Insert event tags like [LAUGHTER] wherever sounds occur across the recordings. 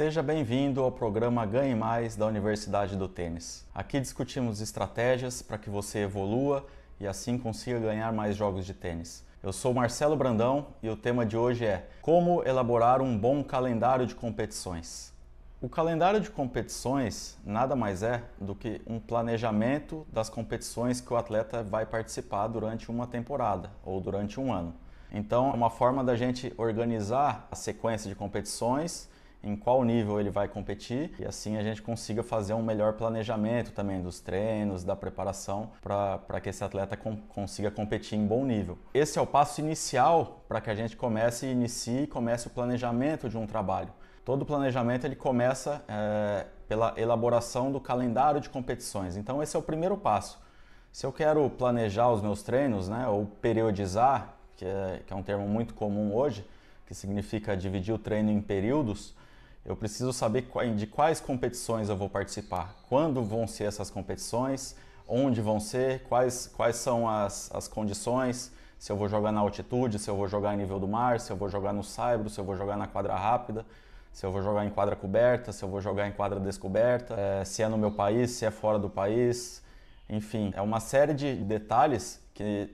Seja bem-vindo ao programa Ganhe Mais da Universidade do Tênis. Aqui discutimos estratégias para que você evolua e assim consiga ganhar mais jogos de tênis. Eu sou Marcelo Brandão e o tema de hoje é Como elaborar um bom calendário de competições. O calendário de competições nada mais é do que um planejamento das competições que o atleta vai participar durante uma temporada ou durante um ano. Então, é uma forma da gente organizar a sequência de competições em qual nível ele vai competir e assim a gente consiga fazer um melhor planejamento também dos treinos, da preparação para que esse atleta com, consiga competir em bom nível. Esse é o passo inicial para que a gente comece e inicie comece o planejamento de um trabalho. Todo planejamento ele começa é, pela elaboração do calendário de competições. Então esse é o primeiro passo. Se eu quero planejar os meus treinos, né, ou periodizar, que é, que é um termo muito comum hoje, que significa dividir o treino em períodos, eu preciso saber de quais competições eu vou participar, quando vão ser essas competições, onde vão ser, quais, quais são as, as condições, se eu vou jogar na altitude, se eu vou jogar em nível do mar, se eu vou jogar no saibro, se eu vou jogar na quadra rápida, se eu vou jogar em quadra coberta, se eu vou jogar em quadra descoberta, é, se é no meu país, se é fora do país, enfim, é uma série de detalhes que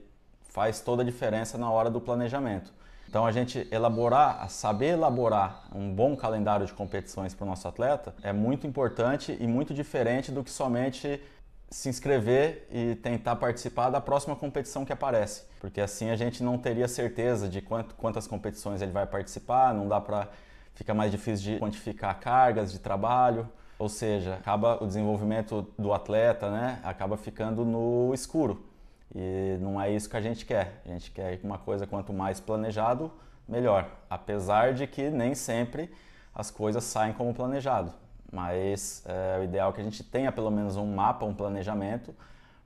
faz toda a diferença na hora do planejamento. Então a gente elaborar, saber elaborar um bom calendário de competições para o nosso atleta é muito importante e muito diferente do que somente se inscrever e tentar participar da próxima competição que aparece, porque assim a gente não teria certeza de quantas competições ele vai participar, não dá para fica mais difícil de quantificar cargas de trabalho, ou seja, acaba o desenvolvimento do atleta, né? Acaba ficando no escuro. E não é isso que a gente quer. A gente quer uma coisa quanto mais planejado, melhor. Apesar de que nem sempre as coisas saem como planejado. Mas é, o ideal é que a gente tenha pelo menos um mapa, um planejamento,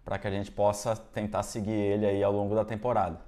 para que a gente possa tentar seguir ele aí ao longo da temporada.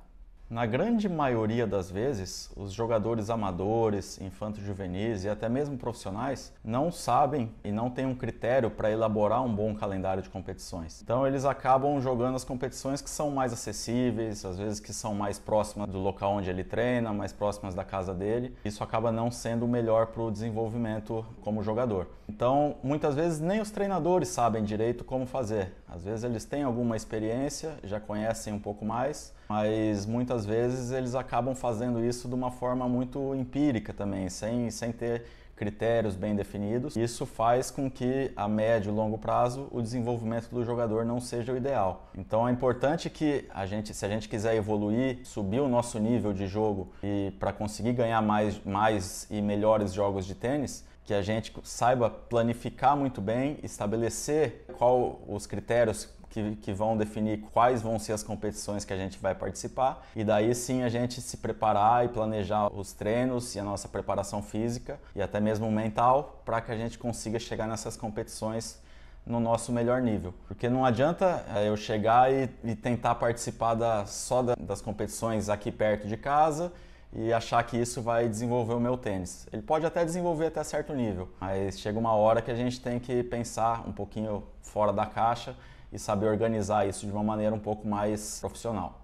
Na grande maioria das vezes, os jogadores amadores, infantos juvenis e até mesmo profissionais não sabem e não têm um critério para elaborar um bom calendário de competições. Então eles acabam jogando as competições que são mais acessíveis, às vezes que são mais próximas do local onde ele treina, mais próximas da casa dele. Isso acaba não sendo o melhor para o desenvolvimento como jogador. Então, muitas vezes nem os treinadores sabem direito como fazer. Às vezes eles têm alguma experiência, já conhecem um pouco mais, mas muitas vezes eles acabam fazendo isso de uma forma muito empírica também, sem, sem ter critérios bem definidos. Isso faz com que, a médio e longo prazo, o desenvolvimento do jogador não seja o ideal. Então é importante que a gente, se a gente quiser evoluir, subir o nosso nível de jogo e para conseguir ganhar mais, mais e melhores jogos de tênis, que a gente saiba planificar muito bem, estabelecer qual os critérios que, que vão definir quais vão ser as competições que a gente vai participar e daí sim a gente se preparar e planejar os treinos e a nossa preparação física e até mesmo mental para que a gente consiga chegar nessas competições no nosso melhor nível. Porque não adianta é, eu chegar e, e tentar participar da, só da, das competições aqui perto de casa e achar que isso vai desenvolver o meu tênis. Ele pode até desenvolver até certo nível, mas chega uma hora que a gente tem que pensar um pouquinho fora da caixa e saber organizar isso de uma maneira um pouco mais profissional.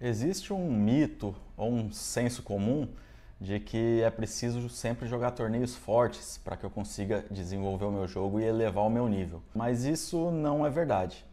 Existe um mito ou um senso comum de que é preciso sempre jogar torneios fortes para que eu consiga desenvolver o meu jogo e elevar o meu nível. Mas isso não é verdade.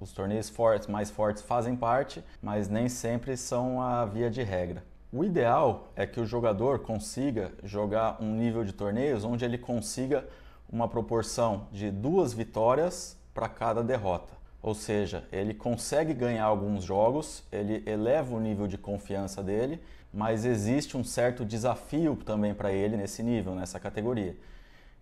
Os torneios fortes, mais fortes fazem parte, mas nem sempre são a via de regra. O ideal é que o jogador consiga jogar um nível de torneios onde ele consiga uma proporção de duas vitórias para cada derrota. Ou seja, ele consegue ganhar alguns jogos, ele eleva o nível de confiança dele, mas existe um certo desafio também para ele nesse nível, nessa categoria.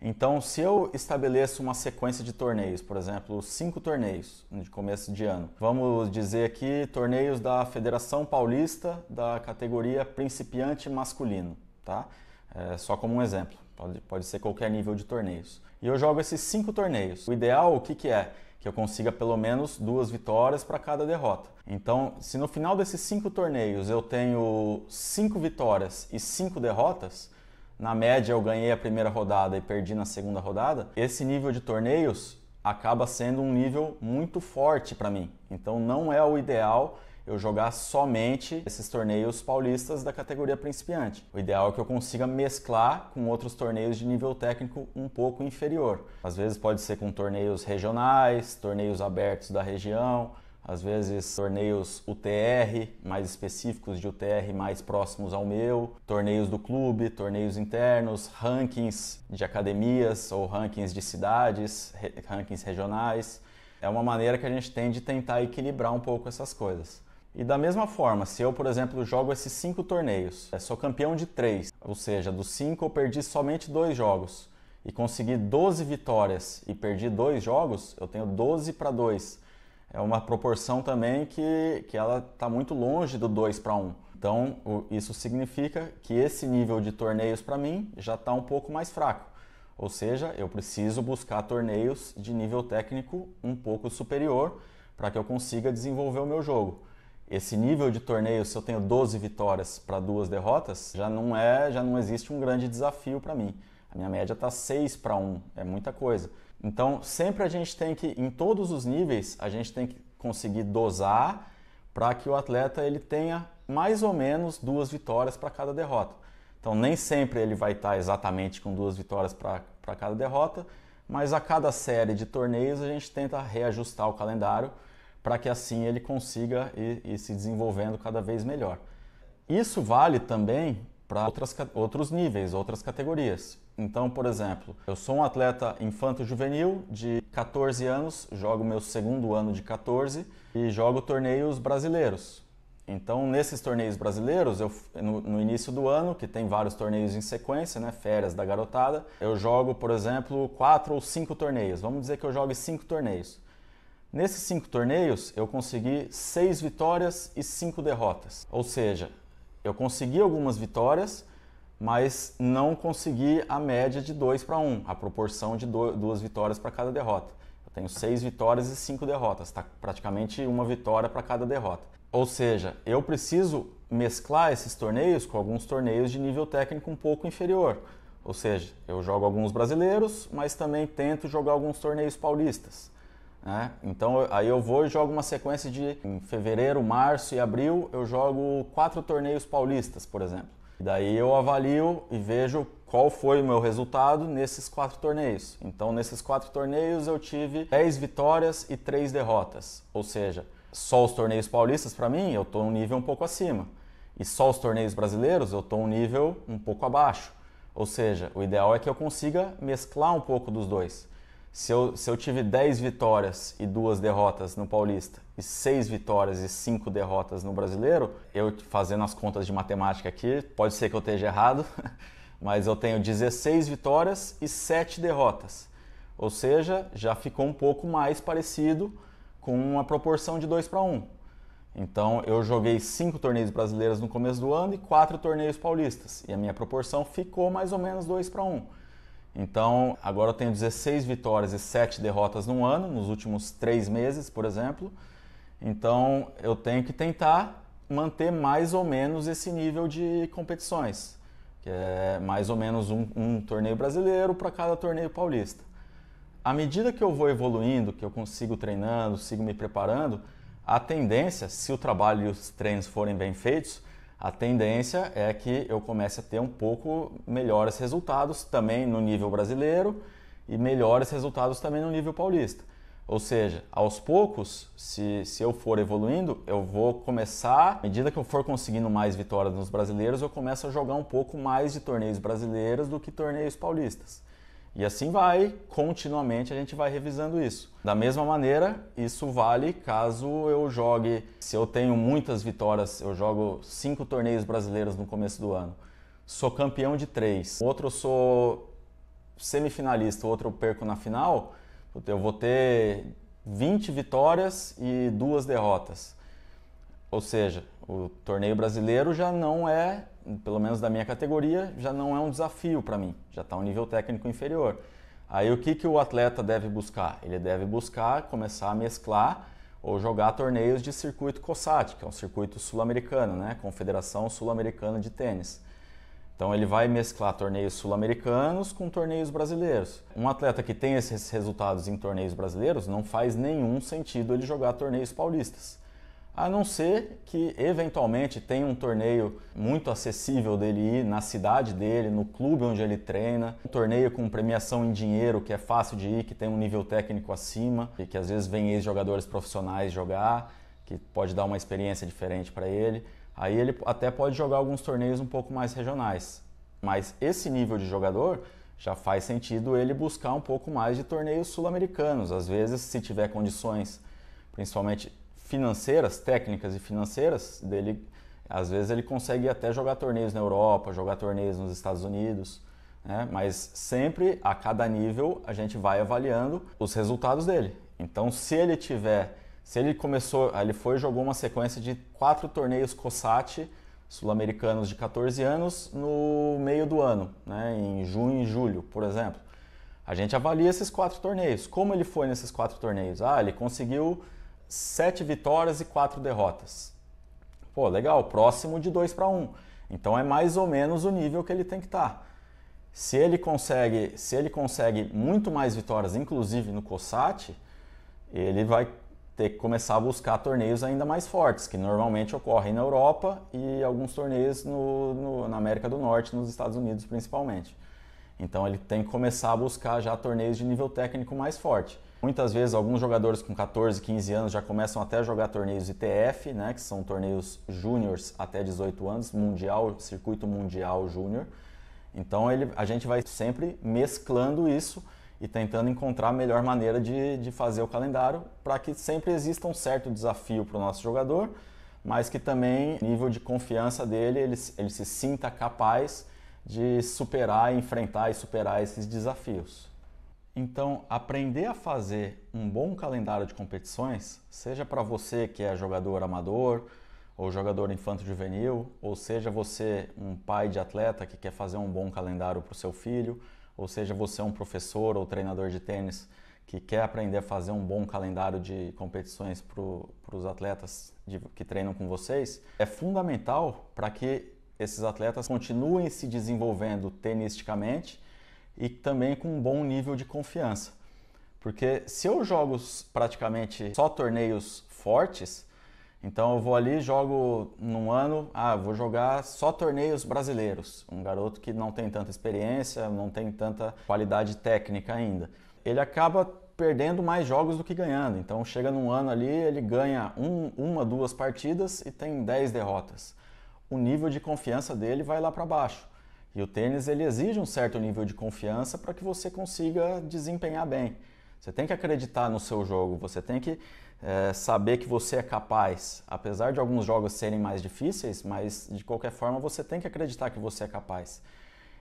Então, se eu estabeleço uma sequência de torneios, por exemplo, cinco torneios de começo de ano, vamos dizer aqui torneios da Federação Paulista da categoria principiante masculino, tá? É, só como um exemplo. Pode, pode ser qualquer nível de torneios. E eu jogo esses cinco torneios. O ideal, o que, que é? Que eu consiga pelo menos duas vitórias para cada derrota. Então, se no final desses cinco torneios eu tenho cinco vitórias e cinco derrotas, na média eu ganhei a primeira rodada e perdi na segunda rodada, esse nível de torneios acaba sendo um nível muito forte para mim. Então, não é o ideal eu jogar somente esses torneios paulistas da categoria principiante. O ideal é que eu consiga mesclar com outros torneios de nível técnico um pouco inferior. Às vezes pode ser com torneios regionais, torneios abertos da região, às vezes torneios UTR mais específicos de UTR mais próximos ao meu, torneios do clube, torneios internos, rankings de academias ou rankings de cidades, rankings regionais. É uma maneira que a gente tem de tentar equilibrar um pouco essas coisas. E da mesma forma, se eu, por exemplo, jogo esses cinco torneios, é, sou campeão de três, ou seja, dos cinco eu perdi somente dois jogos e consegui 12 vitórias e perdi dois jogos, eu tenho 12 para 2. É uma proporção também que, que ela está muito longe do 2 para 1. Então, isso significa que esse nível de torneios para mim já está um pouco mais fraco. Ou seja, eu preciso buscar torneios de nível técnico um pouco superior para que eu consiga desenvolver o meu jogo esse nível de torneio, se eu tenho 12 vitórias para duas derrotas, já não é, já não existe um grande desafio para mim. A minha média está 6 para 1, é muita coisa. Então, sempre a gente tem que em todos os níveis, a gente tem que conseguir dosar para que o atleta ele tenha mais ou menos duas vitórias para cada derrota. Então, nem sempre ele vai estar tá exatamente com duas vitórias para cada derrota, mas a cada série de torneios a gente tenta reajustar o calendário para que assim ele consiga ir, ir, se desenvolvendo cada vez melhor. Isso vale também para outros níveis, outras categorias. Então, por exemplo, eu sou um atleta infanto-juvenil de 14 anos, jogo meu segundo ano de 14 e jogo torneios brasileiros. Então, nesses torneios brasileiros, eu, no, no, início do ano, que tem vários torneios em sequência, né, férias da garotada, eu jogo, por exemplo, quatro ou cinco torneios. Vamos dizer que eu jogue cinco torneios. Nesses cinco torneios, eu consegui seis vitórias e cinco derrotas. Ou seja, eu consegui algumas vitórias, mas não consegui a média de 2 para 1, a proporção de do, duas vitórias para cada derrota. Eu tenho seis vitórias e cinco derrotas, está praticamente uma vitória para cada derrota. Ou seja, eu preciso mesclar esses torneios com alguns torneios de nível técnico um pouco inferior. Ou seja, eu jogo alguns brasileiros, mas também tento jogar alguns torneios paulistas. Né? Então aí eu vou e jogo uma sequência de em fevereiro, março e abril, eu jogo quatro torneios paulistas, por exemplo. Daí eu avalio e vejo qual foi o meu resultado nesses quatro torneios. Então nesses quatro torneios eu tive 10 vitórias e 3 derrotas. Ou seja, só os torneios paulistas para mim eu estou um nível um pouco acima. E só os torneios brasileiros eu estou um nível um pouco abaixo. Ou seja, o ideal é que eu consiga mesclar um pouco dos dois. Se eu, se eu tive 10 vitórias e 2 derrotas no Paulista e 6 vitórias e 5 derrotas no Brasileiro, eu fazendo as contas de matemática aqui, pode ser que eu esteja errado, [LAUGHS] mas eu tenho 16 vitórias e 7 derrotas. Ou seja, já ficou um pouco mais parecido com uma proporção de 2 para 1. Então eu joguei 5 torneios brasileiros no começo do ano e 4 torneios paulistas. E a minha proporção ficou mais ou menos 2 para 1. Então, agora eu tenho 16 vitórias e 7 derrotas no ano, nos últimos 3 meses, por exemplo. Então, eu tenho que tentar manter mais ou menos esse nível de competições, que é mais ou menos um, um torneio brasileiro para cada torneio paulista. À medida que eu vou evoluindo, que eu consigo treinando, sigo me preparando, a tendência, se o trabalho e os treinos forem bem feitos, a tendência é que eu comece a ter um pouco melhores resultados também no nível brasileiro e melhores resultados também no nível paulista. Ou seja, aos poucos, se, se eu for evoluindo, eu vou começar, à medida que eu for conseguindo mais vitórias nos brasileiros, eu começo a jogar um pouco mais de torneios brasileiros do que torneios paulistas. E assim vai, continuamente a gente vai revisando isso. Da mesma maneira, isso vale caso eu jogue, se eu tenho muitas vitórias, eu jogo cinco torneios brasileiros no começo do ano. Sou campeão de três. Outro eu sou semifinalista, outro eu perco na final. Eu vou ter 20 vitórias e duas derrotas. Ou seja, o torneio brasileiro já não é, pelo menos da minha categoria, já não é um desafio para mim, já está um nível técnico inferior. Aí o que, que o atleta deve buscar? Ele deve buscar começar a mesclar ou jogar torneios de circuito COSAT, que é um circuito sul-americano, né? Confederação Sul-Americana de Tênis. Então ele vai mesclar torneios sul-americanos com torneios brasileiros. Um atleta que tem esses resultados em torneios brasileiros não faz nenhum sentido ele jogar torneios paulistas a não ser que eventualmente tenha um torneio muito acessível dele ir na cidade dele, no clube onde ele treina, um torneio com premiação em dinheiro que é fácil de ir, que tem um nível técnico acima e que às vezes vem ex-jogadores profissionais jogar, que pode dar uma experiência diferente para ele. Aí ele até pode jogar alguns torneios um pouco mais regionais. Mas esse nível de jogador já faz sentido ele buscar um pouco mais de torneios sul-americanos, às vezes se tiver condições, principalmente financeiras, técnicas e financeiras dele, às vezes ele consegue até jogar torneios na Europa, jogar torneios nos Estados Unidos, né? mas sempre a cada nível a gente vai avaliando os resultados dele. Então, se ele tiver, se ele começou, ele foi jogou uma sequência de quatro torneios COSAT sul-americanos de 14 anos no meio do ano, né? em junho e julho, por exemplo. A gente avalia esses quatro torneios. Como ele foi nesses quatro torneios? Ah, ele conseguiu sete vitórias e quatro derrotas. Pô, legal, próximo de 2 para 1. Então é mais ou menos o nível que ele tem que estar. Tá. Se ele consegue, se ele consegue muito mais vitórias, inclusive no COSAT, ele vai ter que começar a buscar torneios ainda mais fortes, que normalmente ocorrem na Europa e alguns torneios no, no, na América do Norte, nos Estados Unidos principalmente. Então ele tem que começar a buscar já torneios de nível técnico mais forte. Muitas vezes, alguns jogadores com 14, 15 anos já começam até a jogar torneios ITF, né, que são torneios júniores até 18 anos, mundial, circuito mundial júnior. Então, ele, a gente vai sempre mesclando isso e tentando encontrar a melhor maneira de, de fazer o calendário para que sempre exista um certo desafio para o nosso jogador, mas que também nível de confiança dele, ele, ele se sinta capaz de superar, enfrentar e superar esses desafios. Então, aprender a fazer um bom calendário de competições, seja para você que é jogador amador, ou jogador infanto-juvenil, ou seja você um pai de atleta que quer fazer um bom calendário para o seu filho, ou seja você um professor ou treinador de tênis que quer aprender a fazer um bom calendário de competições para os atletas de, que treinam com vocês, é fundamental para que esses atletas continuem se desenvolvendo tenisticamente e também com um bom nível de confiança. Porque se eu jogo praticamente só torneios fortes, então eu vou ali, jogo num ano, ah, vou jogar só torneios brasileiros. Um garoto que não tem tanta experiência, não tem tanta qualidade técnica ainda. Ele acaba perdendo mais jogos do que ganhando. Então chega num ano ali, ele ganha um, uma, duas partidas e tem 10 derrotas. O nível de confiança dele vai lá para baixo. E o tênis ele exige um certo nível de confiança para que você consiga desempenhar bem. Você tem que acreditar no seu jogo, você tem que é, saber que você é capaz. Apesar de alguns jogos serem mais difíceis, mas de qualquer forma você tem que acreditar que você é capaz.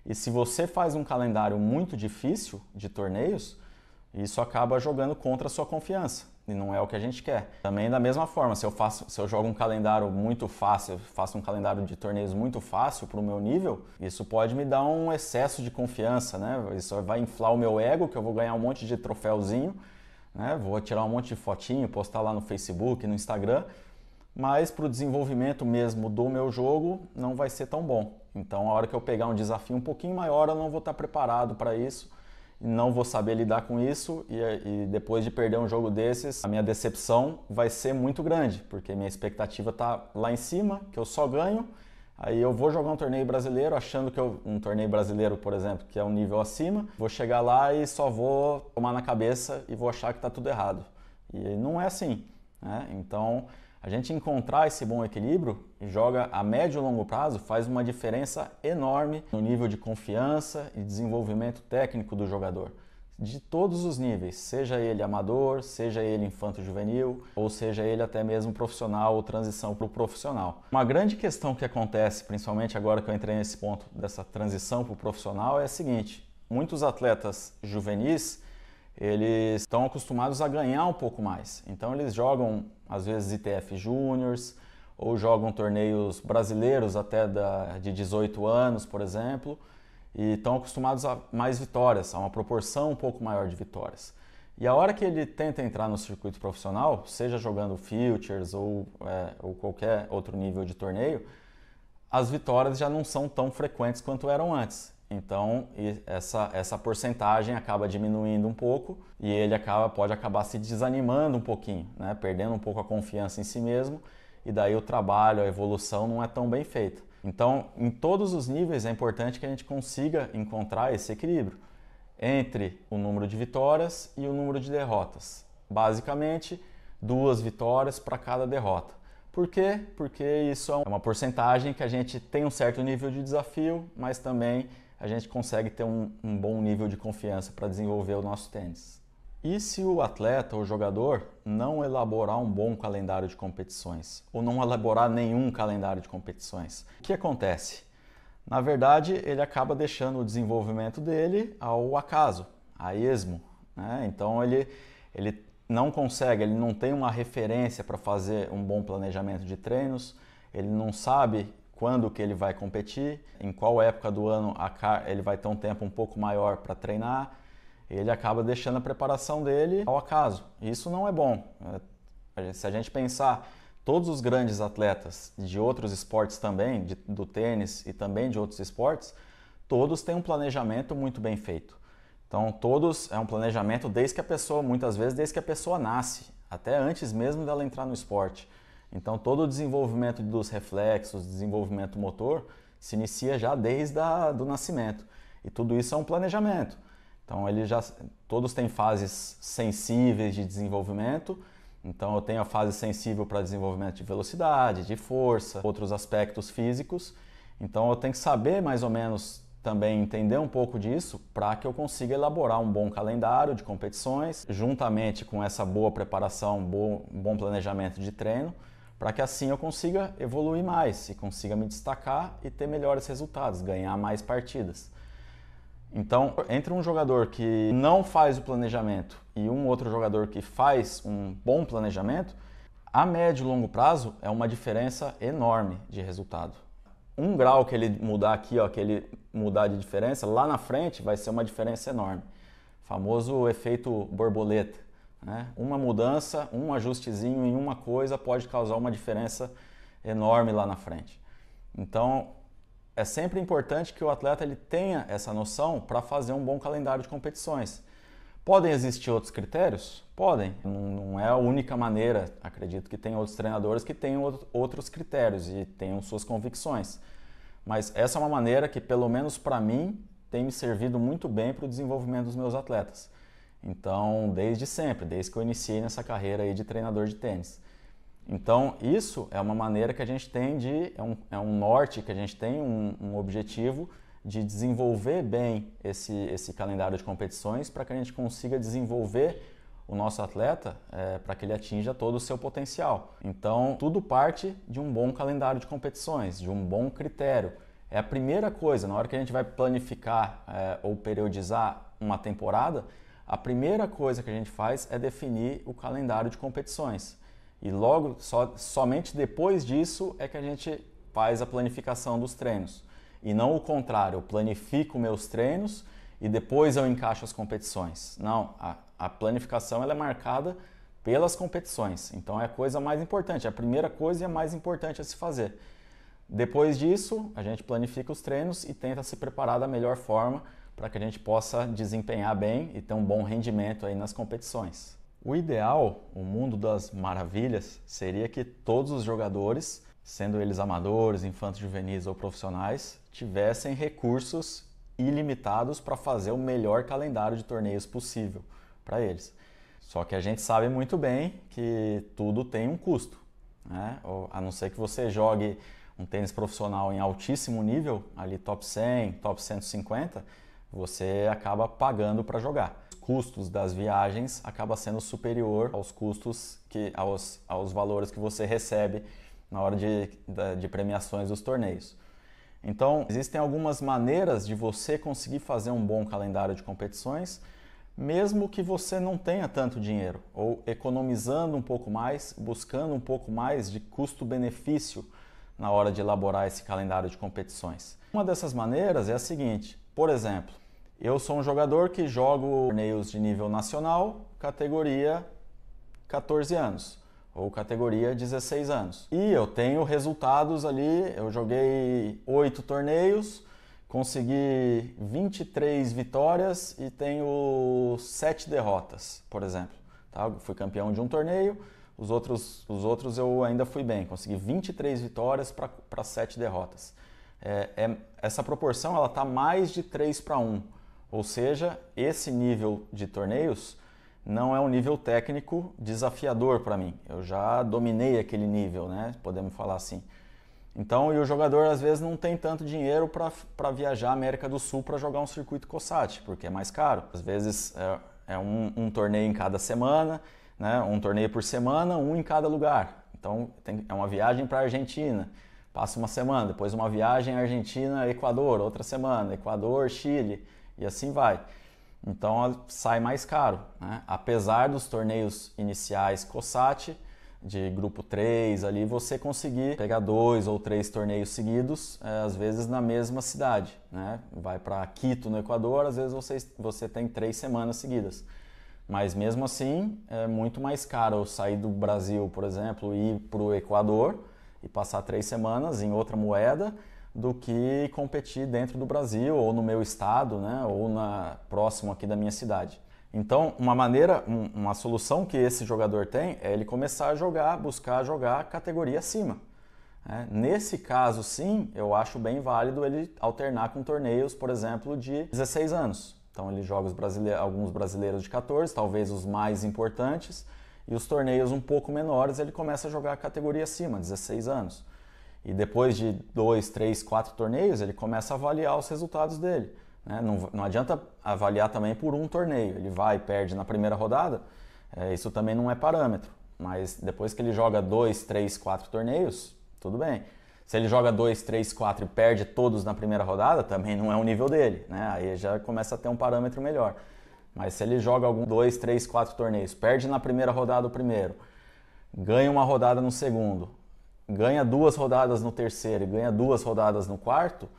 E se você faz um calendário muito difícil de torneios, isso acaba jogando contra a sua confiança e não é o que a gente quer. Também da mesma forma, se eu faço, se eu jogo um calendário muito fácil, faço um calendário de torneios muito fácil para o meu nível, isso pode me dar um excesso de confiança, né? Isso vai inflar o meu ego, que eu vou ganhar um monte de troféuzinho, né? Vou tirar um monte de fotinho, postar lá no Facebook, no Instagram, mas para o desenvolvimento mesmo do meu jogo não vai ser tão bom. Então, a hora que eu pegar um desafio um pouquinho maior, eu não vou estar preparado para isso não vou saber lidar com isso e, e, depois de perder um jogo desses, a minha decepção vai ser muito grande, porque minha expectativa está lá em cima, que eu só ganho. Aí eu vou jogar um torneio brasileiro, achando que eu, um torneio brasileiro, por exemplo, que é um nível acima, vou chegar lá e só vou tomar na cabeça e vou achar que está tudo errado. E não é assim. Né? Então, a gente encontrar esse bom equilíbrio e joga a médio e longo prazo faz uma diferença enorme no nível de confiança e desenvolvimento técnico do jogador. De todos os níveis, seja ele amador, seja ele infanto-juvenil, ou seja ele até mesmo profissional ou transição para o profissional. Uma grande questão que acontece, principalmente agora que eu entrei nesse ponto dessa transição para o profissional, é a seguinte: muitos atletas juvenis eles estão acostumados a ganhar um pouco mais. Então eles jogam às vezes ITF Júniors, ou jogam torneios brasileiros até da, de 18 anos, por exemplo, e estão acostumados a mais vitórias, a uma proporção um pouco maior de vitórias. E a hora que ele tenta entrar no circuito profissional, seja jogando futures ou, é, ou qualquer outro nível de torneio, as vitórias já não são tão frequentes quanto eram antes. Então, essa, essa porcentagem acaba diminuindo um pouco e ele acaba, pode acabar se desanimando um pouquinho, né? perdendo um pouco a confiança em si mesmo, e daí o trabalho, a evolução não é tão bem feita. Então, em todos os níveis é importante que a gente consiga encontrar esse equilíbrio entre o número de vitórias e o número de derrotas. Basicamente, duas vitórias para cada derrota. Por quê? Porque isso é uma porcentagem que a gente tem um certo nível de desafio, mas também a gente consegue ter um, um bom nível de confiança para desenvolver o nosso tênis. E se o atleta ou jogador não elaborar um bom calendário de competições ou não elaborar nenhum calendário de competições, o que acontece? Na verdade, ele acaba deixando o desenvolvimento dele ao acaso, a esmo. Né? Então ele, ele não consegue, ele não tem uma referência para fazer um bom planejamento de treinos, ele não sabe quando que ele vai competir, em qual época do ano ele vai ter um tempo um pouco maior para treinar, ele acaba deixando a preparação dele ao acaso. Isso não é bom. É, se a gente pensar todos os grandes atletas de outros esportes também, de, do tênis e também de outros esportes, todos têm um planejamento muito bem feito. Então, todos é um planejamento desde que a pessoa, muitas vezes, desde que a pessoa nasce, até antes mesmo dela entrar no esporte. Então, todo o desenvolvimento dos reflexos, desenvolvimento motor, se inicia já desde a, do nascimento. E tudo isso é um planejamento. Então, ele já, todos têm fases sensíveis de desenvolvimento. Então, eu tenho a fase sensível para desenvolvimento de velocidade, de força, outros aspectos físicos. Então, eu tenho que saber mais ou menos também entender um pouco disso para que eu consiga elaborar um bom calendário de competições, juntamente com essa boa preparação, bom, bom planejamento de treino para que assim eu consiga evoluir mais e consiga me destacar e ter melhores resultados, ganhar mais partidas. Então, entre um jogador que não faz o planejamento e um outro jogador que faz um bom planejamento, a médio e longo prazo é uma diferença enorme de resultado. Um grau que ele mudar aqui, ó, que ele mudar de diferença, lá na frente vai ser uma diferença enorme. famoso efeito borboleta. Né? Uma mudança, um ajustezinho em uma coisa pode causar uma diferença enorme lá na frente. Então, é sempre importante que o atleta ele tenha essa noção para fazer um bom calendário de competições. Podem existir outros critérios? Podem. Não é a única maneira. Acredito que tem outros treinadores que têm outros critérios e tenham suas convicções. Mas essa é uma maneira que, pelo menos para mim, tem me servido muito bem para o desenvolvimento dos meus atletas. Então, desde sempre, desde que eu iniciei nessa carreira aí de treinador de tênis. Então, isso é uma maneira que a gente tem de, é um, é um norte que a gente tem, um, um objetivo de desenvolver bem esse, esse calendário de competições para que a gente consiga desenvolver o nosso atleta é, para que ele atinja todo o seu potencial. Então, tudo parte de um bom calendário de competições, de um bom critério. É a primeira coisa, na hora que a gente vai planificar é, ou periodizar uma temporada, a primeira coisa que a gente faz é definir o calendário de competições. E logo, so, somente depois disso é que a gente faz a planificação dos treinos. E não o contrário, eu planifico meus treinos e depois eu encaixo as competições. Não, a, a planificação ela é marcada pelas competições. Então é a coisa mais importante, é a primeira coisa e a mais importante a se fazer. Depois disso, a gente planifica os treinos e tenta se preparar da melhor forma para que a gente possa desempenhar bem e ter um bom rendimento aí nas competições. O ideal, o mundo das maravilhas, seria que todos os jogadores, sendo eles amadores, infantos juvenis ou profissionais, tivessem recursos ilimitados para fazer o melhor calendário de torneios possível para eles. Só que a gente sabe muito bem que tudo tem um custo. Né? A não ser que você jogue um tênis profissional em altíssimo nível, ali top 100, top 150, você acaba pagando para jogar. Os custos das viagens acaba sendo superior aos custos que aos, aos valores que você recebe na hora de, de premiações dos torneios. Então, existem algumas maneiras de você conseguir fazer um bom calendário de competições, mesmo que você não tenha tanto dinheiro, ou economizando um pouco mais, buscando um pouco mais de custo-benefício na hora de elaborar esse calendário de competições. Uma dessas maneiras é a seguinte: por exemplo, eu sou um jogador que jogo torneios de nível nacional, categoria 14 anos ou categoria 16 anos. E eu tenho resultados ali, eu joguei 8 torneios, consegui 23 vitórias e tenho 7 derrotas, por exemplo. Tá? Fui campeão de um torneio, os outros, os outros eu ainda fui bem, consegui 23 vitórias para 7 derrotas. É, é, essa proporção ela está mais de 3 para 1. Ou seja, esse nível de torneios não é um nível técnico desafiador para mim. Eu já dominei aquele nível, né? Podemos falar assim. Então, e o jogador às vezes não tem tanto dinheiro para viajar a América do Sul para jogar um circuito COSAT, porque é mais caro. Às vezes é, é um, um, torneio em cada semana, né? um torneio por semana, um em cada lugar. Então, tem, é uma viagem para a Argentina, passa uma semana, depois uma viagem Argentina-Equador, outra semana, Equador-Chile e assim vai. Então sai mais caro, né? apesar dos torneios iniciais COSAT de grupo 3 ali, você conseguir pegar dois ou três torneios seguidos, é, às vezes na mesma cidade, né? Vai para Quito, no Equador, às vezes você, você tem três semanas seguidas. Mas mesmo assim, é muito mais caro sair do Brasil, por exemplo, ir para o Equador e passar três semanas em outra moeda do que competir dentro do Brasil ou no meu estado, né, ou na próximo aqui da minha cidade. Então, uma maneira, um, uma solução que esse jogador tem é ele começar a jogar, buscar jogar categoria acima. Né. Nesse caso, sim, eu acho bem válido ele alternar com torneios, por exemplo, de 16 anos. Então, ele joga brasileiros, alguns brasileiros de 14, talvez os mais importantes, e os torneios um pouco menores ele começa a jogar categoria acima, 16 anos. E depois de dois, três, quatro torneios, ele começa a avaliar os resultados dele. Né? Não, não adianta avaliar também por um torneio. Ele vai e perde na primeira rodada, é, isso também não é parâmetro. Mas depois que ele joga dois, três, quatro torneios, tudo bem. Se ele joga 2, 3, 4 e perde todos na primeira rodada, também não é o nível dele, né? Aí já começa a ter um parâmetro melhor. Mas se ele joga algum 2, 3, 4 torneios, perde na primeira rodada o primeiro, ganha uma rodada no segundo, ganha duas rodadas no terceiro e ganha duas rodadas no quarto,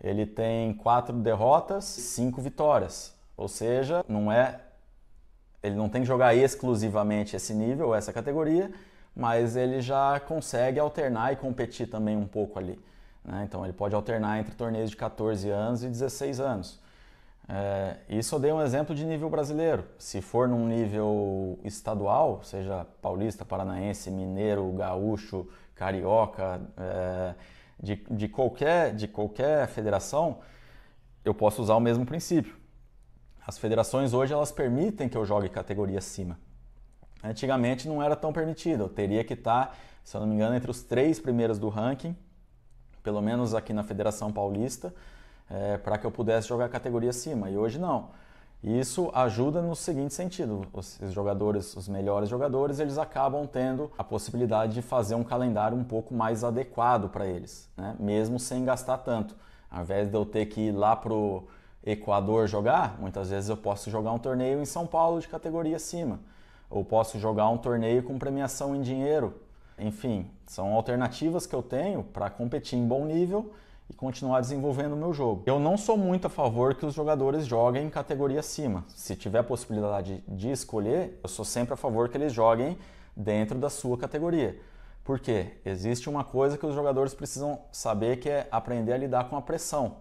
ele tem quatro derrotas, cinco vitórias. Ou seja, não é ele não tem que jogar exclusivamente esse nível, essa categoria, mas ele já consegue alternar e competir também um pouco ali. Né? Então ele pode alternar entre torneios de 14 anos e 16 anos. É, isso eu dei um exemplo de nível brasileiro. Se for num nível estadual, seja paulista, paranaense, mineiro, gaúcho, carioca, é, de, de, qualquer, de qualquer federação, eu posso usar o mesmo princípio. As federações hoje elas permitem que eu jogue categoria acima. Antigamente não era tão permitido, eu teria que estar, se eu não me engano, entre os três primeiros do ranking, pelo menos aqui na Federação Paulista, é, para que eu pudesse jogar categoria acima. E hoje não. E isso ajuda no seguinte sentido: os jogadores, os melhores jogadores, eles acabam tendo a possibilidade de fazer um calendário um pouco mais adequado para eles, né? mesmo sem gastar tanto. Ao invés de eu ter que ir lá pro Equador jogar, muitas vezes eu posso jogar um torneio em São Paulo de categoria acima, ou posso jogar um torneio com premiação em dinheiro. Enfim, são alternativas que eu tenho para competir em bom nível e continuar desenvolvendo o meu jogo. Eu não sou muito a favor que os jogadores joguem em categoria acima. Se tiver a possibilidade de escolher, eu sou sempre a favor que eles joguem dentro da sua categoria. Porque existe uma coisa que os jogadores precisam saber que é aprender a lidar com a pressão.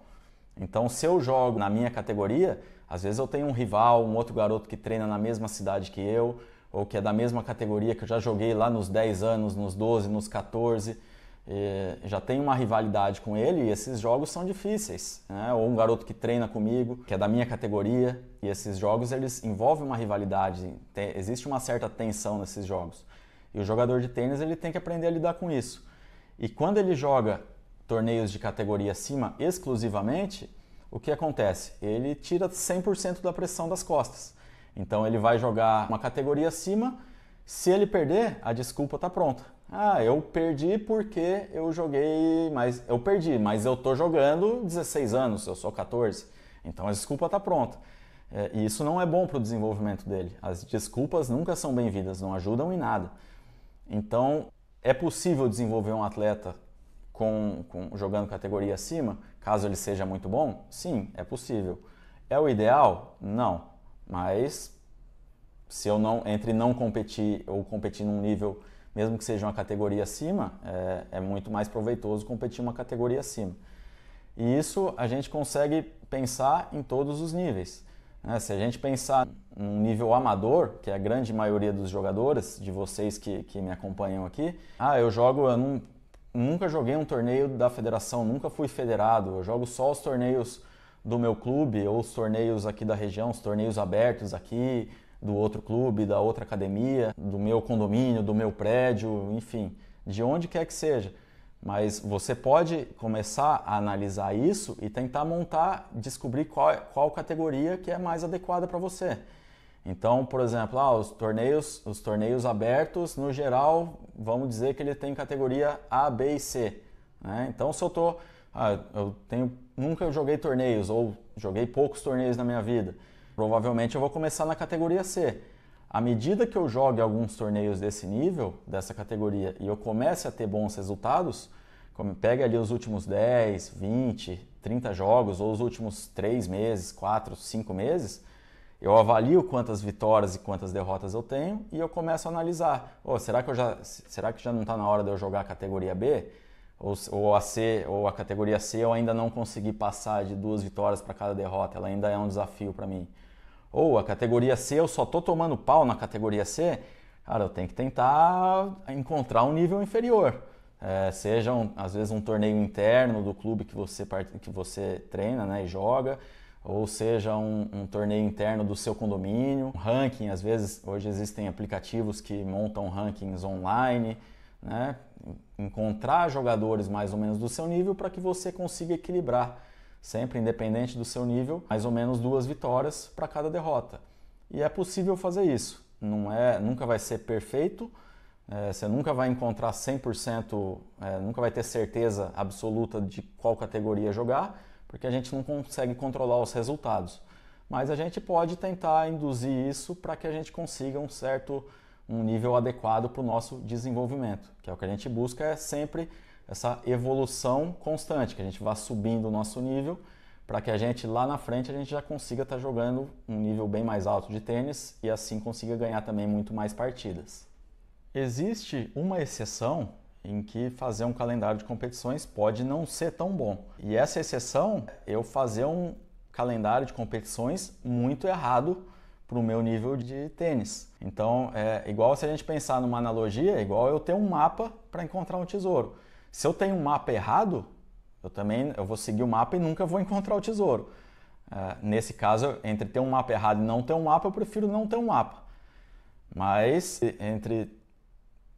Então, se eu jogo na minha categoria, às vezes eu tenho um rival, um outro garoto que treina na mesma cidade que eu, ou que é da mesma categoria que eu já joguei lá nos 10 anos, nos 12, nos 14. E é, já tem uma rivalidade com ele e esses jogos são difíceis. Né? Ou um garoto que treina comigo, que é da minha categoria, e esses jogos eles envolvem uma rivalidade, tem, existe uma certa tensão nesses jogos. E o jogador de tênis ele tem que aprender a lidar com isso. E quando ele joga torneios de categoria acima exclusivamente, o que acontece? Ele tira 100% da pressão das costas. Então ele vai jogar uma categoria acima, se ele perder, a desculpa está pronta ah, eu perdi porque eu joguei, mas eu perdi, mas eu tô jogando 16 anos, eu sou 14. Então a desculpa tá pronta. É, e isso não é bom para o desenvolvimento dele. As desculpas nunca são bem-vindas, não ajudam em nada. Então é possível desenvolver um atleta com, com, jogando categoria acima, caso ele seja muito bom? Sim, é possível. É o ideal? Não. Mas se eu não entre não competir ou competir num nível mesmo que seja uma categoria acima, é, é muito mais proveitoso competir uma categoria acima. E isso a gente consegue pensar em todos os níveis. Né? Se a gente pensar num nível amador, que é a grande maioria dos jogadores, de vocês que, que me acompanham aqui, ah, eu jogo, eu não, nunca joguei um torneio da federação, nunca fui federado, eu jogo só os torneios do meu clube ou os torneios aqui da região, os torneios abertos aqui, do outro clube, da outra academia, do meu condomínio, do meu prédio, enfim, de onde quer que seja. Mas você pode começar a analisar isso e tentar montar, descobrir qual, qual categoria que é mais adequada para você. Então, por exemplo, ah, os torneios, os torneios abertos, no geral, vamos dizer que ele tem categoria A, B e C. Né? Então, se eu tô, ah, eu tenho, nunca joguei torneios ou joguei poucos torneios na minha vida provavelmente eu vou começar na categoria C. À medida que eu jogue alguns torneios desse nível, dessa categoria, e eu comece a ter bons resultados, como pega ali os últimos 10, 20, 30 jogos, ou os últimos 3 meses, 4, 5 meses, eu avalio quantas vitórias e quantas derrotas eu tenho e eu começo a analisar. Oh, será, que eu já, será que já não está na hora de eu jogar a categoria B? Ou, ou, a C, ou a categoria C eu ainda não consegui passar de duas vitórias para cada derrota, ela ainda é um desafio para mim. Ou a categoria C, eu só tô tomando pau na categoria C, cara, eu tenho que tentar encontrar um nível inferior. É, seja, um, às vezes, um torneio interno do clube que você, que você treina né, e joga, ou seja, um, um, torneio interno do seu condomínio, um ranking, às vezes hoje existem aplicativos que montam rankings online, né? encontrar jogadores mais ou menos do seu nível para que você consiga equilibrar sempre independente do seu nível, mais ou menos duas vitórias para cada derrota. E é possível fazer isso. Não é, nunca vai ser perfeito, é, você nunca vai encontrar 100%, é, nunca vai ter certeza absoluta de qual categoria jogar, porque a gente não consegue controlar os resultados. Mas a gente pode tentar induzir isso para que a gente consiga um certo um nível adequado para o nosso desenvolvimento, que é o que a gente busca é sempre essa evolução constante, que a gente vá subindo o nosso nível para que a gente lá na frente a gente já consiga estar tá jogando um nível bem mais alto de tênis e assim consiga ganhar também muito mais partidas. Existe uma exceção em que fazer um calendário de competições pode não ser tão bom. E essa exceção, eu fazer um calendário de competições muito errado para o meu nível de tênis. Então, é igual se a gente pensar numa analogia, é igual eu ter um mapa para encontrar um tesouro. Se eu tenho um mapa errado, eu também eu vou seguir o mapa e nunca vou [LAUGHS] encontrar o tesouro. Uh, nesse caso, entre ter um mapa errado e não ter um mapa, eu prefiro não ter um mapa. Mas entre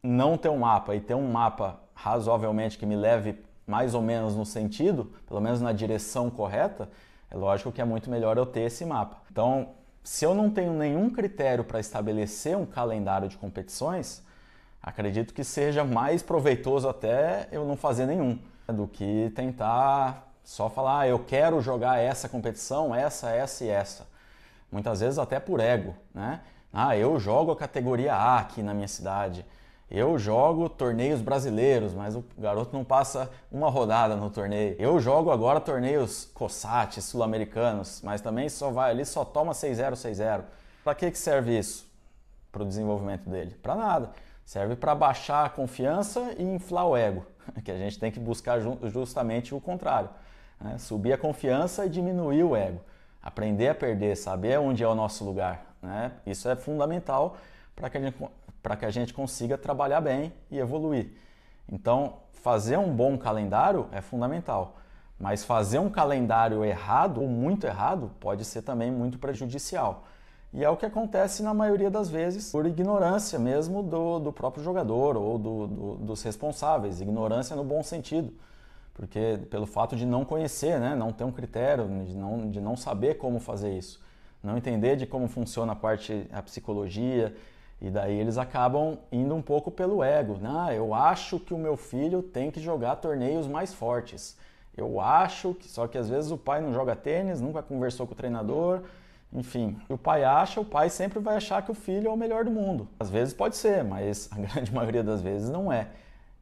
não ter um mapa e ter um mapa razoavelmente que me leve mais ou menos no sentido, pelo menos na direção correta, é lógico que é muito melhor eu ter esse mapa. Então, se eu não tenho nenhum critério para estabelecer um calendário de competições, Acredito que seja mais proveitoso até eu não fazer nenhum né, do que tentar só falar, ah, eu quero jogar essa competição, essa, essa e essa. Muitas vezes até por ego, né? Ah, eu jogo a categoria A aqui na minha cidade. Eu jogo torneios brasileiros, mas o garoto não passa uma rodada no torneio. Eu jogo agora torneios COSAT, sul-americanos, mas também só vai ali, só toma 6-0, 6-0. Para que, que serve isso? Para o desenvolvimento dele? Para nada. Serve para baixar a confiança e inflar o ego, [LAUGHS] que a gente tem que buscar justamente o contrário. Né? Subir a confiança e diminuir o ego. Aprender a perder, saber onde é o nosso lugar. Né? Isso é fundamental para que, a gente, que a gente consiga trabalhar bem e evoluir. Então, fazer um bom calendário é fundamental. Mas fazer um calendário errado ou muito errado pode ser também muito prejudicial. E é o que acontece na maioria das vezes por ignorância mesmo do, do próprio jogador ou do, do, dos responsáveis, ignorância no bom sentido, porque pelo fato de não conhecer, né, não ter um critério, de não, de não saber como fazer isso, não entender de como funciona a parte, a psicologia, e daí eles acabam indo um pouco pelo ego. Né? Ah, eu acho que o meu filho tem que jogar torneios mais fortes. Eu acho que. Só que às vezes o pai não joga tênis, nunca conversou com o treinador, enfim, o pai acha, o pai sempre vai achar que o filho é o melhor do mundo. Às vezes pode ser, mas a [LAUGHS] grande maioria das vezes não é.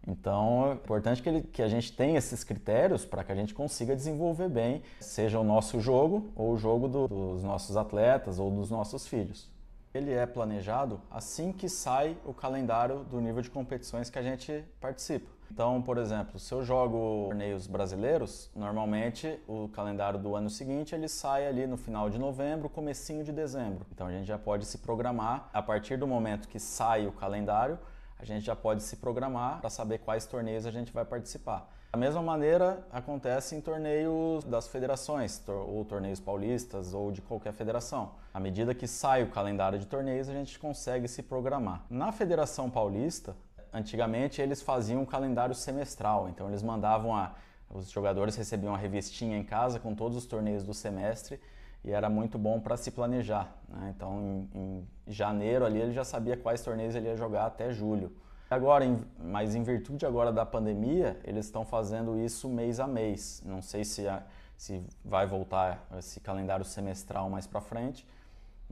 Então, é importante que, ele, que a gente tenha esses critérios para que a gente consiga desenvolver bem, seja o nosso jogo ou o jogo do, dos nossos atletas ou dos nossos filhos. Ele é planejado assim que sai o calendário do nível de competições que a gente participa. Então, por exemplo, se eu jogo torneios brasileiros, normalmente o calendário do ano seguinte ele sai ali no final de novembro, comecinho de dezembro. Então a gente já pode se programar a partir do momento que sai o calendário, a gente já pode se programar para saber quais torneios a gente vai participar. Da mesma maneira acontece em torneios das federações, ou torneios paulistas ou de qualquer federação. À medida que sai o calendário de torneios, a gente consegue se programar. Na Federação Paulista, antigamente eles faziam um calendário semestral, então eles mandavam a, os jogadores recebiam a revistinha em casa com todos os torneios do semestre e era muito bom para se planejar. Né? Então, em, em, janeiro ali ele já sabia quais torneios ele ia jogar até julho. Agora, em, mas em virtude agora da pandemia, eles estão fazendo isso mês a mês. Não sei se, a, se vai voltar esse calendário semestral mais para frente,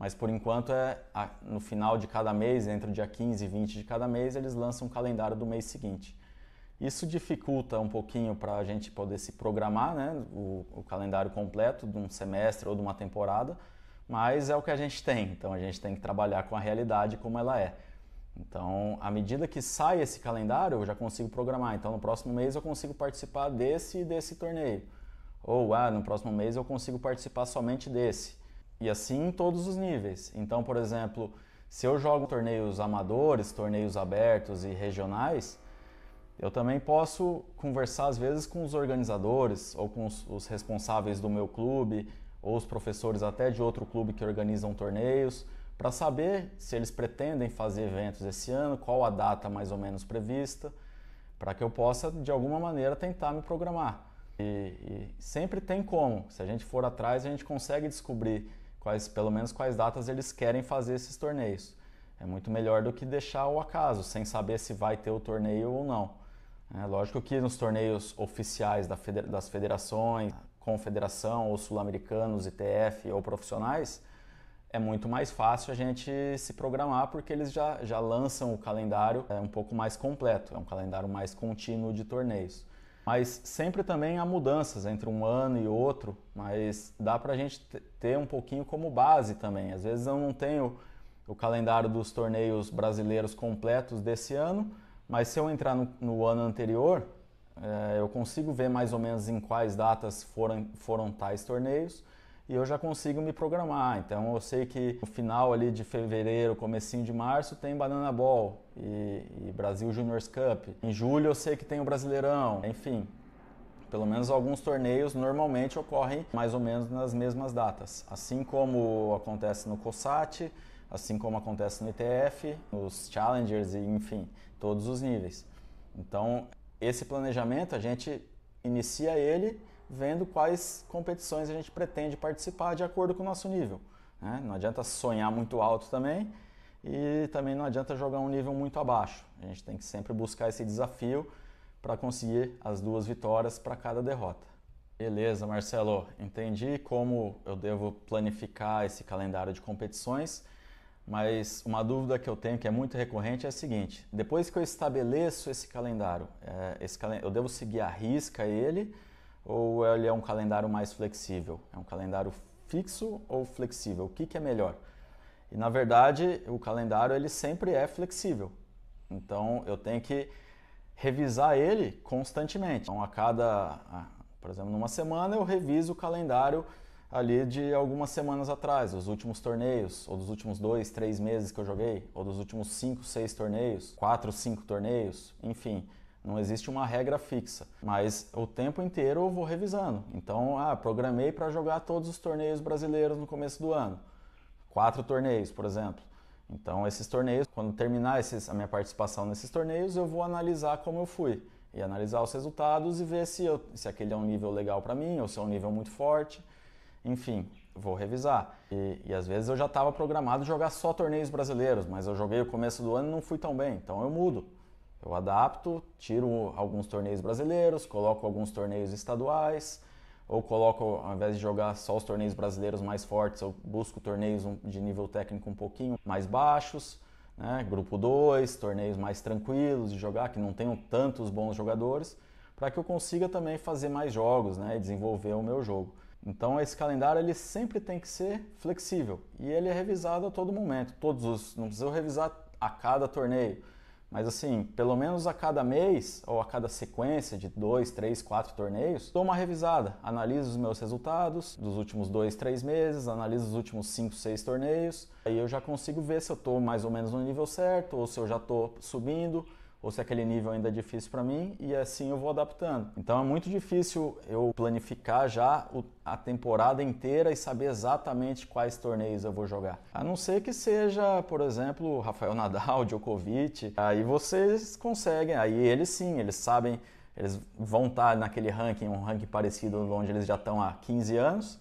mas por enquanto é no final de cada mês, entre o dia 15 e 20 de cada mês, eles lançam um calendário do mês seguinte. Isso dificulta um pouquinho para a gente poder se programar, né? O, o, calendário completo de um semestre ou de uma temporada, mas é o que a gente tem. Então a gente tem que trabalhar com a realidade como ela é. Então, à medida que sai esse calendário, eu já consigo programar. Então, no próximo mês eu consigo participar desse e desse torneio. Ou, ah, no próximo mês eu consigo participar somente desse. E assim em todos os níveis. Então, por exemplo, se eu jogo torneios amadores, torneios abertos e regionais, eu também posso conversar às vezes com os organizadores ou com os, os responsáveis do meu clube ou os professores até de outro clube que organizam torneios para saber se eles pretendem fazer eventos esse ano, qual a data mais ou menos prevista, para que eu possa de alguma maneira tentar me programar. E, e sempre tem como. Se a gente for atrás, a gente consegue descobrir quais, pelo menos quais datas eles querem fazer esses torneios. É muito melhor do que deixar o acaso, sem saber se vai ter o torneio ou não. É lógico que nos torneios oficiais das federações, confederação ou sul-americanos, ITF ou profissionais, é muito mais fácil a gente se programar porque eles já, já lançam o calendário é, um pouco mais completo, é um calendário mais contínuo de torneios mas sempre também há mudanças entre um ano e outro, mas dá para a gente ter um pouquinho como base também. Às vezes eu não tenho o calendário dos torneios brasileiros completos desse ano, mas se eu entrar no, no ano anterior, é, eu consigo ver mais ou menos em quais datas foram, foram tais torneios e eu já consigo me programar. Então eu sei que no final ali de fevereiro, comecinho de março, tem Banana Ball e, e Brasil Juniors Cup. Em julho eu sei que tem o Brasileirão, enfim. Pelo menos alguns torneios normalmente ocorrem mais ou menos nas mesmas datas. Assim como acontece no COSAT, assim como acontece no ETF, nos Challengers e enfim, todos os níveis. Então, esse planejamento a gente inicia ele vendo quais competições a gente pretende participar de acordo com o nosso nível. Né? Não adianta sonhar muito alto também, e também não adianta jogar um nível muito abaixo. A gente tem que sempre buscar esse desafio para conseguir as duas vitórias para cada derrota. Beleza, Marcelo, entendi como eu devo planificar esse calendário de competições, mas uma dúvida que eu tenho que é muito recorrente é a seguinte: depois que eu estabeleço esse calendário, é, esse, eu devo seguir a risca ele ou ele é um calendário mais flexível? É um calendário fixo ou flexível? O que, que é melhor? E na verdade, o calendário ele sempre é flexível. Então eu tenho que revisar ele constantemente. Então a cada, por exemplo, numa semana eu reviso o calendário ali de algumas semanas atrás, os últimos torneios, ou dos últimos dois, três meses que eu joguei, ou dos últimos cinco, seis torneios, quatro, cinco torneios, enfim. Não existe uma regra fixa, mas o tempo inteiro eu vou revisando. Então, ah, programei para jogar todos os torneios brasileiros no começo do ano quatro torneios, por exemplo. Então, esses torneios, quando terminar esses, a minha participação nesses torneios, eu vou analisar como eu fui e analisar os resultados e ver se, eu, se aquele é um nível legal para mim ou se é um nível muito forte. Enfim, vou revisar. E, e às vezes eu já estava programado jogar só torneios brasileiros, mas eu joguei o começo do ano e não fui tão bem, então eu mudo. Eu adapto, tiro alguns torneios brasileiros, coloco alguns torneios estaduais, ou coloco, ao invés de jogar só os torneios brasileiros mais fortes, eu busco torneios de nível técnico um pouquinho mais baixos, né? grupo 2, torneios mais tranquilos de jogar, que não tenham tantos bons jogadores, para que eu consiga também fazer mais jogos né? e desenvolver o meu jogo. Então esse calendário ele sempre tem que ser flexível e ele é revisado a todo momento, todos os, não precisa revisar a cada torneio, mas assim, pelo menos a cada mês ou a cada sequência de dois, três, quatro torneios, dou uma revisada, analiso os meus resultados dos últimos dois, três meses, analiso os últimos cinco, seis torneios, aí eu já consigo ver se eu estou mais ou menos no nível certo ou se eu já estou subindo ou se é aquele nível ainda é difícil para mim, e assim eu vou adaptando. Então é muito difícil eu planificar já a temporada inteira e saber exatamente quais torneios eu vou jogar. A não ser que seja, por exemplo, Rafael Nadal, [LAUGHS] Djokovic, aí vocês conseguem, aí eles sim, eles sabem, eles vão estar naquele ranking, um ranking parecido onde eles já estão há 15 anos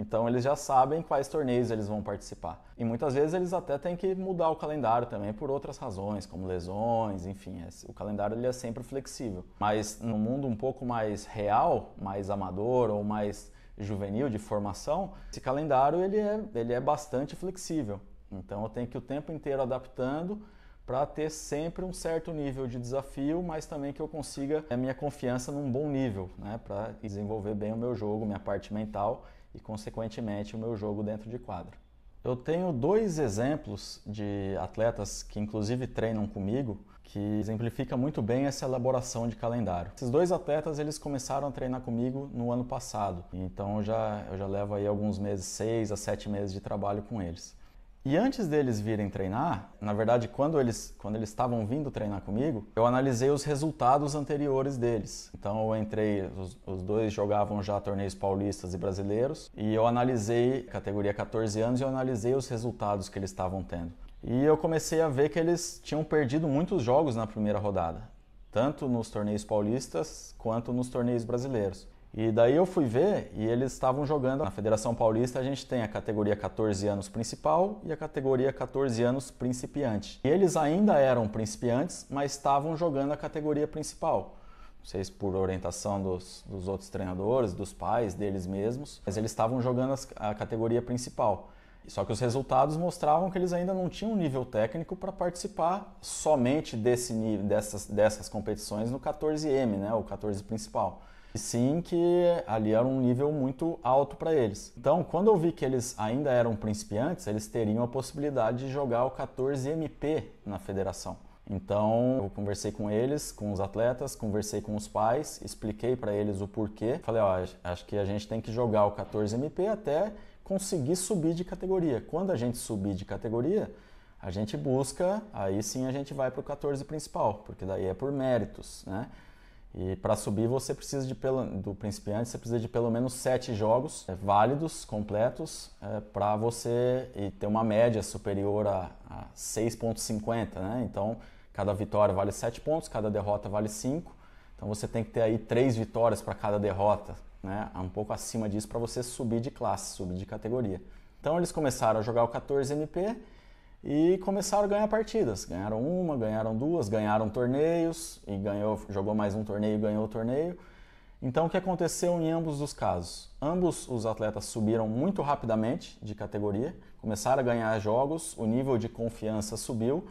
então eles já sabem quais torneios eles vão participar. E muitas vezes eles até têm que mudar o calendário também por outras razões, como lesões, enfim, é, o calendário ele é sempre flexível. Mas no mundo um pouco mais real, mais amador ou mais juvenil de formação, esse calendário ele é, ele é bastante flexível. Então eu tenho que o tempo inteiro adaptando para ter sempre um certo nível de desafio, mas também que eu consiga a é, minha confiança num bom nível, né, para desenvolver bem o meu jogo, minha parte mental e, consequentemente, o meu jogo dentro de quadro. Eu tenho dois exemplos de atletas que, inclusive, treinam comigo, que exemplifica muito bem essa elaboração de calendário. Esses dois atletas eles começaram a treinar comigo no ano passado, então eu já, eu já levo aí alguns meses, seis a sete meses de trabalho com eles. E antes deles virem treinar, na verdade, quando eles quando eles estavam vindo treinar comigo, eu analisei os resultados anteriores deles. Então eu entrei, os, os, dois jogavam já torneios paulistas e brasileiros, e eu analisei categoria 14 anos e eu analisei os resultados que eles estavam tendo. E eu comecei a ver que eles tinham perdido muitos jogos na primeira rodada, tanto nos torneios paulistas quanto nos torneios brasileiros. E daí eu fui ver e eles estavam jogando. Na Federação Paulista a gente tem a categoria 14 anos principal e a categoria 14 anos principiante. E eles ainda eram principiantes, mas estavam jogando a categoria principal. Não sei se por orientação dos, dos outros treinadores, dos pais, deles mesmos, mas eles estavam jogando as, a categoria principal. Só que os resultados mostravam que eles ainda não tinham nível técnico para participar somente desse nível, dessas, dessas competições no 14M, né, o 14 principal. E sim que ali era um nível muito alto para eles. Então, quando eu vi que eles ainda eram principiantes, eles teriam a possibilidade de jogar o 14MP na federação. Então, eu conversei com eles, com os atletas, conversei com os pais, expliquei para eles o porquê. Falei, ó, acho que a gente tem que jogar o 14MP até conseguir subir de categoria. Quando a gente subir de categoria, a gente busca, aí sim a gente vai para o 14 principal, porque daí é por méritos, né? E para subir você precisa de pelo, do principiante você precisa de pelo menos sete jogos é, válidos, completos, é, para você ter uma média superior a, a 6.50, né? Então cada vitória vale 7 pontos, cada derrota vale 5. Então você tem que ter aí três vitórias para cada derrota, né? É um pouco acima disso para você subir de classe, subir de categoria. Então eles começaram a jogar o 14MP e começaram a ganhar partidas. Ganharam uma, ganharam duas, ganharam torneios e ganhou, jogou mais um torneio e ganhou o torneio. Então o que aconteceu em ambos os casos? Ambos os atletas subiram muito rapidamente de categoria, começaram a ganhar jogos, o nível de confiança subiu.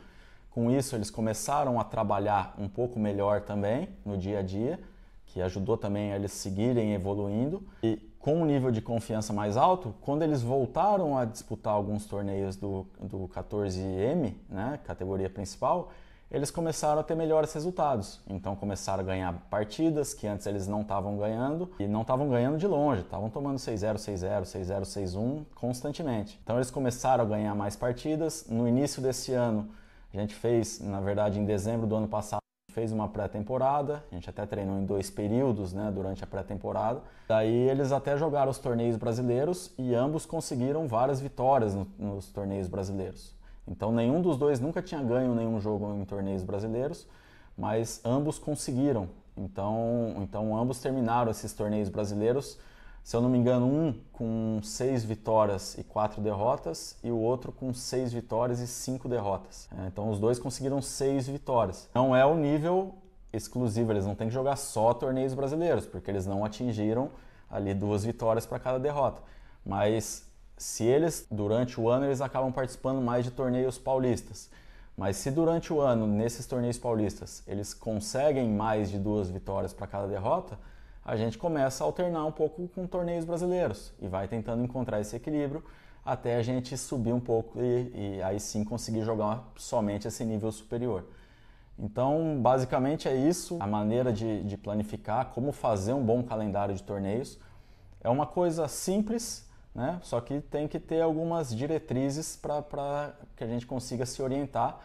Com isso eles começaram a trabalhar um pouco melhor também no dia a dia, que ajudou também a eles seguirem evoluindo. E com um nível de confiança mais alto, quando eles voltaram a disputar alguns torneios do, do 14M, né, categoria principal, eles começaram a ter melhores resultados. Então começaram a ganhar partidas que antes eles não estavam ganhando e não estavam ganhando de longe, estavam tomando 6-0, 6-0, 6-0, 6-1 constantemente. Então eles começaram a ganhar mais partidas. No início desse ano, a gente fez, na verdade, em dezembro do ano passado, fez uma pré-temporada, a gente até treinou em dois períodos né, durante a pré-temporada. Daí eles até jogaram os torneios brasileiros e ambos conseguiram várias vitórias no, nos torneios brasileiros. Então nenhum dos dois nunca tinha ganho nenhum jogo em torneios brasileiros, mas ambos conseguiram. Então, então ambos terminaram esses torneios brasileiros se eu não me engano, um com seis vitórias e quatro derrotas e o outro com seis vitórias e cinco derrotas. É, então os dois conseguiram seis vitórias. Não é o nível exclusivo, eles não têm que jogar só torneios brasileiros, porque eles não atingiram ali duas vitórias para cada derrota. Mas se eles, durante o ano, eles acabam participando mais de torneios paulistas. Mas se durante o ano, nesses torneios paulistas, eles conseguem mais de duas vitórias para cada derrota, a gente começa a alternar um pouco com torneios brasileiros e vai tentando encontrar esse equilíbrio até a gente subir um pouco e, e aí sim conseguir jogar somente esse nível superior. Então, basicamente é isso, a maneira de, de planificar, como fazer um bom calendário de torneios. É uma coisa simples, né? só que tem que ter algumas diretrizes para que a gente consiga se orientar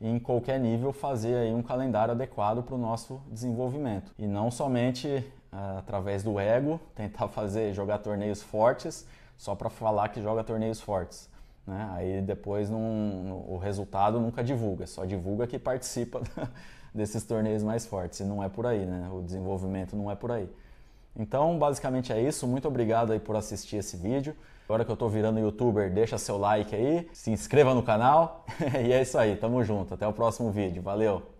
em qualquer nível fazer aí um calendário adequado para o nosso desenvolvimento e não somente ah, através do ego, [LAUGHS] tentar fazer jogar torneios fortes só para falar que joga torneios fortes. Né? Aí depois o resultado nunca divulga, só divulga que participa [LAUGHS] desses torneios mais fortes. E não é por aí, né? O desenvolvimento não é por aí. Então, basicamente é isso. Muito obrigado aí por assistir esse vídeo. Agora que eu estou virando youtuber, deixa seu like aí, se inscreva no canal. [LAUGHS] e é isso aí, tamo junto. Até o próximo vídeo. Valeu!